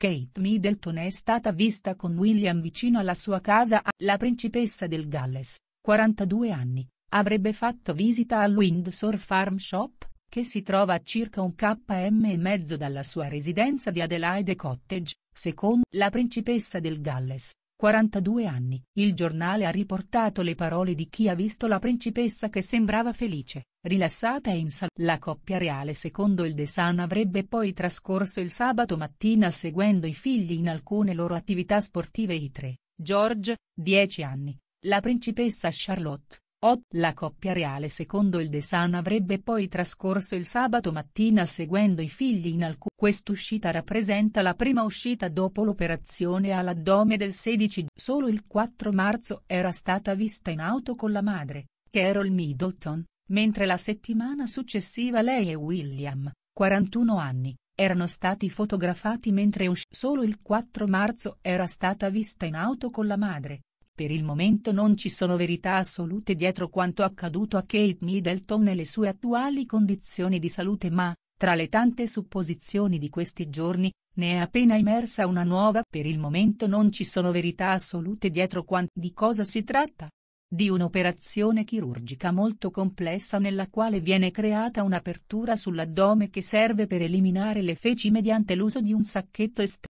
Kate Middleton è stata vista con William vicino alla sua casa a La principessa del Galles, 42 anni, avrebbe fatto visita al Windsor Farm Shop, che si trova a circa un km e mezzo dalla sua residenza di Adelaide Cottage, secondo la principessa del Galles, 42 anni. Il giornale ha riportato le parole di chi ha visto la principessa che sembrava felice, rilassata e in salute. La coppia reale secondo il De San avrebbe poi trascorso il sabato mattina seguendo i figli in alcune loro attività sportive i tre, George, 10 anni, la principessa Charlotte, 8. La coppia reale secondo il The Sun avrebbe poi trascorso il sabato mattina seguendo i figli in alcun... Quest'uscita rappresenta la prima uscita dopo l'operazione all'addome del 16. Solo il 4 marzo era stata vista in auto con la madre, Carol Middleton, mentre la settimana successiva lei e William, 41 anni, erano stati fotografati mentre uscì. Solo il 4 marzo era stata vista in auto con la madre, per il momento non ci sono verità assolute dietro quanto accaduto a Kate Middleton nelle sue attuali condizioni di salute ma, tra le tante supposizioni di questi giorni, ne è appena emersa una nuova. Per il momento non ci sono verità assolute dietro quanto di cosa si tratta di un'operazione chirurgica molto complessa nella quale viene creata un'apertura sull'addome che serve per eliminare le feci mediante l'uso di un sacchetto esterno.